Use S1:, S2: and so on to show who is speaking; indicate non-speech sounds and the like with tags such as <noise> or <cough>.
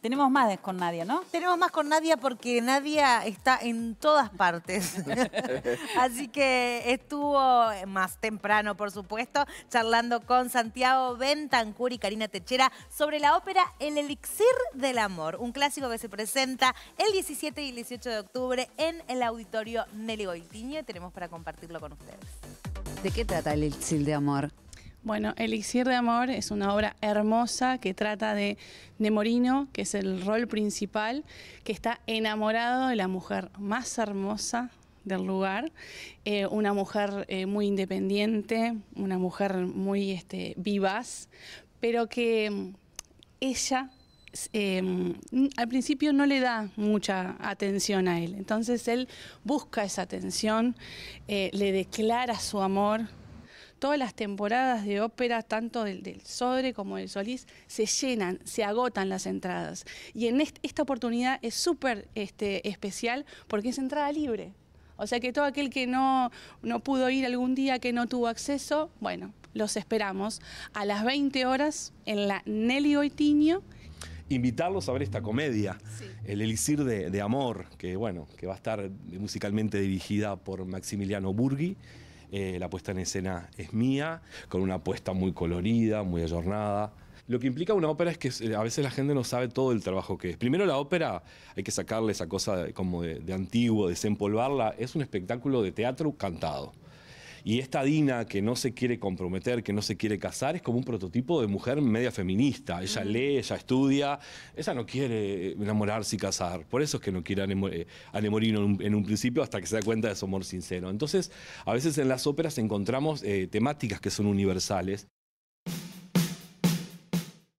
S1: Tenemos más con Nadia, ¿no? Tenemos más con Nadia porque Nadia está en todas partes. <laughs> Así que estuvo más temprano, por supuesto, charlando con Santiago Bentancur y Karina Techera sobre la ópera El elixir del amor, un clásico que se presenta el 17 y 18 de octubre en el auditorio Nelly Goitiño tenemos para compartirlo con ustedes.
S2: ¿De qué trata El elixir de amor? Bueno, Elixir de Amor es una obra hermosa que trata de, Nemorino, Morino, que es el rol principal, que está enamorado de la mujer más hermosa del lugar, eh, una mujer eh, muy independiente, una mujer muy este, vivaz, pero que mm, ella em, al principio no le da mucha atención a él. Entonces él busca esa atención, eh, le declara su amor, todas las temporadas de ópera, tanto del, del Sodre como del Solís, se llenan, se agotan las entradas. Y en esta oportunidad es súper este, especial porque es entrada libre. O sea que todo aquel que no, no pudo ir algún día, que no tuvo acceso, bueno, los esperamos a las 20 horas en la Nelly Goitiño
S3: invitarlos a ver esta comedia, El Elixir de, Amor, que bueno, que va a estar musicalmente dirigida por Maximiliano Burgi. Eh, la puesta en escena es mía, con una puesta muy colorida, muy ayornada. Lo que implica una ópera es que eh, a veces la gente no sabe todo el trabajo que es. Primero la ópera, hay que sacarle esa cosa como de, de antiguo, desempolvarla. Es un espectáculo de teatro cantado. Y esta Dina que no se quiere comprometer, que no se quiere casar, es como un prototipo de mujer media feminista. Ella lee, ella estudia, ella no quiere enamorarse y casar. Por eso es que no quiere anemorir eh, en un principio hasta que se da cuenta de su amor sincero. Entonces, a veces en las óperas encontramos eh, temáticas que son universales.